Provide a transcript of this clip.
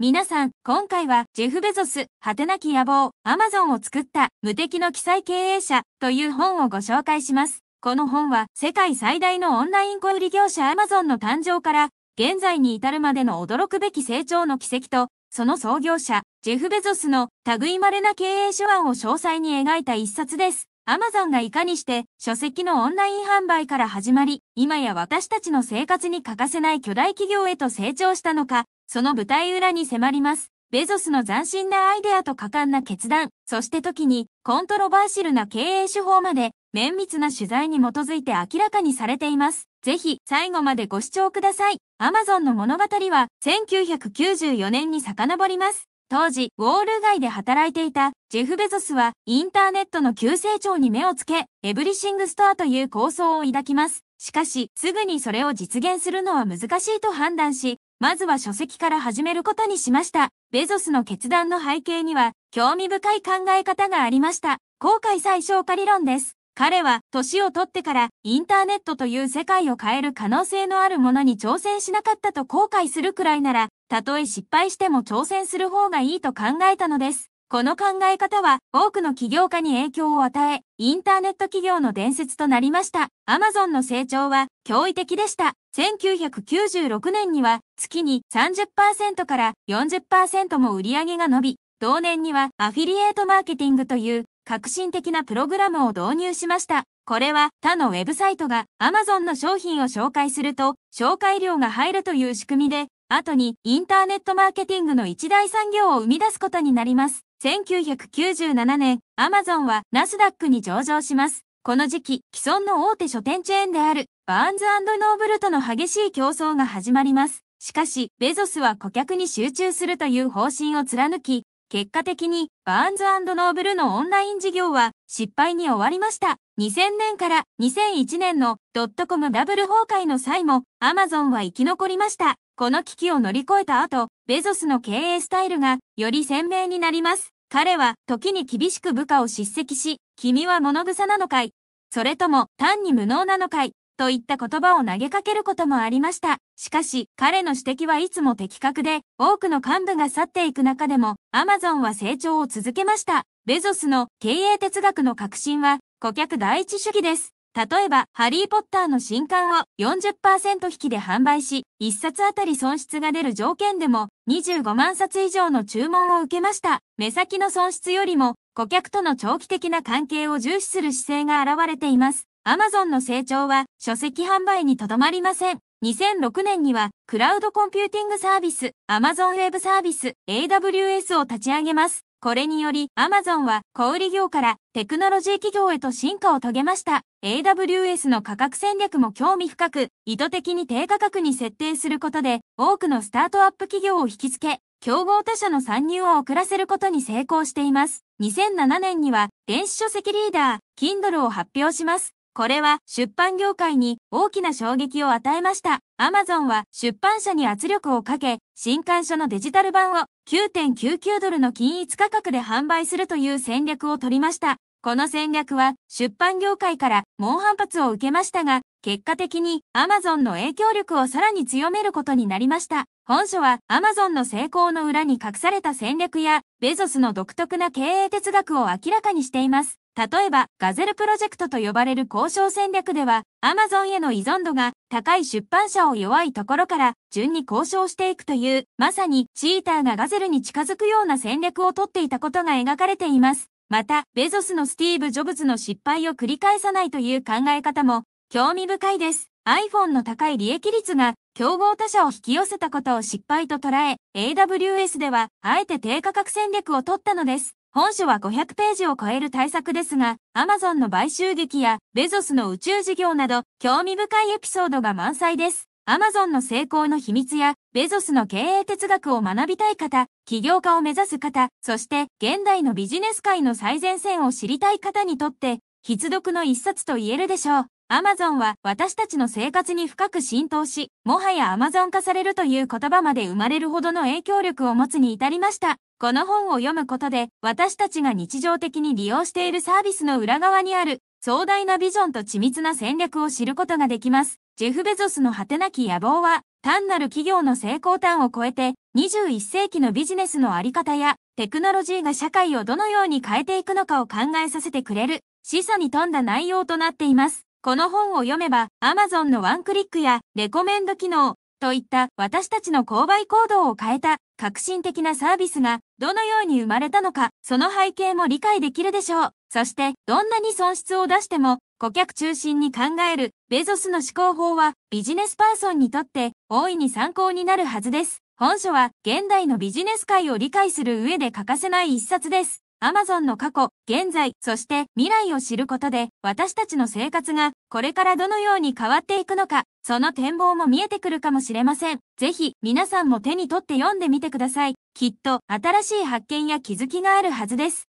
皆さん、今回はジェフ・ベゾス、果てなき野望、アマゾンを作った無敵の記載経営者という本をご紹介します。この本は世界最大のオンライン小売業者アマゾンの誕生から現在に至るまでの驚くべき成長の軌跡と、その創業者、ジェフ・ベゾスの類まれな経営手腕を詳細に描いた一冊です。アマゾンがいかにして書籍のオンライン販売から始まり、今や私たちの生活に欠かせない巨大企業へと成長したのか、その舞台裏に迫ります。ベゾスの斬新なアイデアと果敢な決断、そして時にコントロバーシルな経営手法まで綿密な取材に基づいて明らかにされています。ぜひ最後までご視聴ください。アマゾンの物語は1994年に遡ります。当時、ウォール街で働いていたジェフ・ベゾスはインターネットの急成長に目をつけ、エブリシングストアという構想を抱きます。しかし、すぐにそれを実現するのは難しいと判断し、まずは書籍から始めることにしました。ベゾスの決断の背景には、興味深い考え方がありました。後悔最小化理論です。彼は、年をとってから、インターネットという世界を変える可能性のあるものに挑戦しなかったと後悔するくらいなら、たとえ失敗しても挑戦する方がいいと考えたのです。この考え方は多くの起業家に影響を与え、インターネット企業の伝説となりました。アマゾンの成長は驚異的でした。1996年には月に30%から40%も売り上げが伸び、同年にはアフィリエイトマーケティングという革新的なプログラムを導入しました。これは他のウェブサイトが Amazon の商品を紹介すると紹介料が入るという仕組みで、後にインターネットマーケティングの一大産業を生み出すことになります。1997年、Amazon はナスダックに上場します。この時期、既存の大手書店チェーンであるバーンズノーブルとの激しい競争が始まります。しかし、ベゾスは顧客に集中するという方針を貫き、結果的にバーンズノーブルのオンライン事業は失敗に終わりました。2000年から2001年のドットコムダブル崩壊の際もアマゾンは生き残りました。この危機を乗り越えた後、ベゾスの経営スタイルがより鮮明になります。彼は時に厳しく部下を叱責し、君は物草なのかいそれとも単に無能なのかいといった言葉を投げかけることもありました。しかし、彼の指摘はいつも的確で、多くの幹部が去っていく中でも、アマゾンは成長を続けました。ベゾスの経営哲学の革新は、顧客第一主義です。例えば、ハリーポッターの新刊を40%引きで販売し、1冊あたり損失が出る条件でも、25万冊以上の注文を受けました。目先の損失よりも、顧客との長期的な関係を重視する姿勢が現れています。Amazon の成長は書籍販売にとどまりません。2006年には、クラウドコンピューティングサービス、Amazon ブサービス、AWS を立ち上げます。これにより、アマゾンは小売業からテクノロジー企業へと進化を遂げました。AWS の価格戦略も興味深く、意図的に低価格に設定することで、多くのスタートアップ企業を引き付け、競合他社の参入を遅らせることに成功しています。2007年には電子書籍リーダー、Kindle を発表します。これは出版業界に大きな衝撃を与えました。Amazon は出版社に圧力をかけ、新刊書のデジタル版を9.99ドルの均一価格で販売するという戦略を取りました。この戦略は出版業界から猛反発を受けましたが、結果的に Amazon の影響力をさらに強めることになりました。本書は Amazon の成功の裏に隠された戦略やベゾスの独特な経営哲学を明らかにしています。例えば、ガゼルプロジェクトと呼ばれる交渉戦略では、アマゾンへの依存度が高い出版社を弱いところから順に交渉していくという、まさにチーターがガゼルに近づくような戦略をとっていたことが描かれています。また、ベゾスのスティーブ・ジョブズの失敗を繰り返さないという考え方も、興味深いです。iPhone の高い利益率が競合他社を引き寄せたことを失敗と捉え、AWS ではあえて低価格戦略を取ったのです。本書は500ページを超える対策ですが、Amazon の買収劇やベゾスの宇宙事業など興味深いエピソードが満載です。Amazon の成功の秘密やベゾスの経営哲学を学びたい方、起業家を目指す方、そして現代のビジネス界の最前線を知りたい方にとって必読の一冊と言えるでしょう。アマゾンは私たちの生活に深く浸透し、もはやアマゾン化されるという言葉まで生まれるほどの影響力を持つに至りました。この本を読むことで、私たちが日常的に利用しているサービスの裏側にある壮大なビジョンと緻密な戦略を知ることができます。ジェフ・ベゾスの果てなき野望は、単なる企業の成功端を超えて、21世紀のビジネスのあり方や、テクノロジーが社会をどのように変えていくのかを考えさせてくれる、示唆に富んだ内容となっています。この本を読めば Amazon のワンクリックやレコメンド機能といった私たちの購買行動を変えた革新的なサービスがどのように生まれたのか、その背景も理解できるでしょう。そしてどんなに損失を出しても顧客中心に考えるベゾスの思考法はビジネスパーソンにとって大いに参考になるはずです。本書は現代のビジネス界を理解する上で欠かせない一冊です。アマゾンの過去、現在、そして未来を知ることで、私たちの生活がこれからどのように変わっていくのか、その展望も見えてくるかもしれません。ぜひ、皆さんも手に取って読んでみてください。きっと、新しい発見や気づきがあるはずです。